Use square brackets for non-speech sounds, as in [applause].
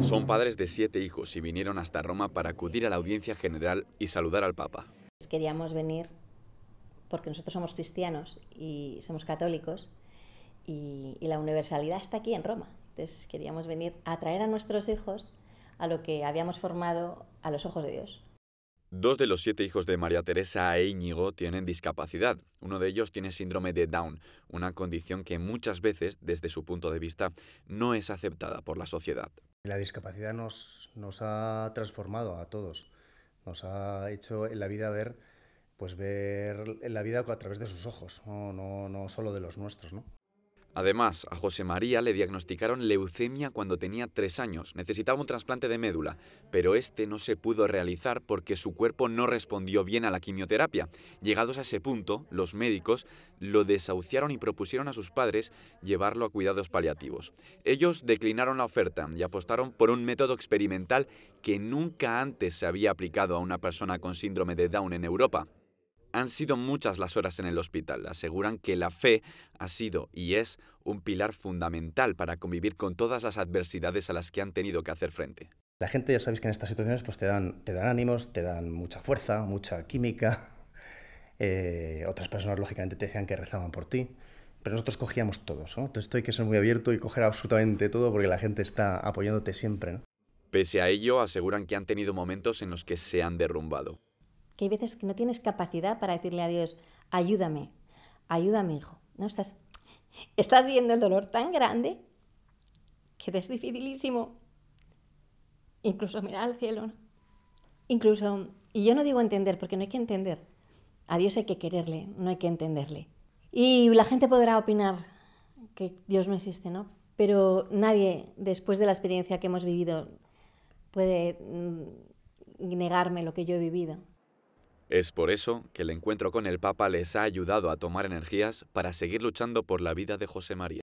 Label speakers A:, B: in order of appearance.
A: Son padres de siete hijos y vinieron hasta Roma para acudir a la audiencia general y saludar al Papa.
B: Queríamos venir porque nosotros somos cristianos y somos católicos y, la universalidad está aquí en Roma. Entonces queríamos venir a traer a nuestros hijos a lo que habíamos formado a los ojos de
A: Dios. Dos de los siete hijos de María Teresa e Íñigo tienen discapacidad. Uno de ellos tiene síndrome de Down, una condición que muchas veces, desde su punto de vista, no es aceptada por la sociedad.
C: La discapacidad nos, nos, ha transformado a todos, nos ha hecho en la vida ver, pues ver la vida a través de sus ojos, no, no, no solo de los nuestros. ¿no?
A: Además, a José María le diagnosticaron leucemia cuando tenía tres años. Necesitaba un trasplante de médula, pero este no se pudo realizar porque su cuerpo no respondió bien a la quimioterapia. Llegados a ese punto, los médicos lo desahuciaron y propusieron a sus padres llevarlo a cuidados paliativos. Ellos declinaron la oferta y apostaron por un método experimental que nunca antes se había aplicado a una persona con síndrome de Down en Europa. Han sido muchas las horas en el hospital. Aseguran que la fe ha sido y es un pilar fundamental para convivir con todas las adversidades a las que han tenido que hacer frente.
C: La gente ya sabéis que en estas situaciones pues te dan, te dan ánimos, te dan mucha fuerza, mucha química. [laughs] Eh, otras personas lógicamente te decían que rezaban por ti, pero nosotros cogíamos todos. Entonces esto hay que ser muy abierto y coger absolutamente todo porque la gente está apoyándote siempre.
A: Pese a ello, aseguran que han tenido momentos en los que se han derrumbado
B: que hay veces que no tienes capacidad para decirle a Dios, ayúdame, ayúdame, hijo. ¿No? Estás, estás viendo el dolor tan grande que es dificilísimo incluso mirar al cielo. Incluso, y yo no digo entender, porque no hay que entender. A Dios hay que quererle, no hay que entenderle. Y la gente podrá opinar que Dios no existe, ¿no? Pero nadie, después de la experiencia que hemos vivido, puede mm, negarme lo que yo he vivido.
A: Es por eso que el encuentro con el Papa les ha ayudado a tomar energías para seguir luchando por la vida de José María.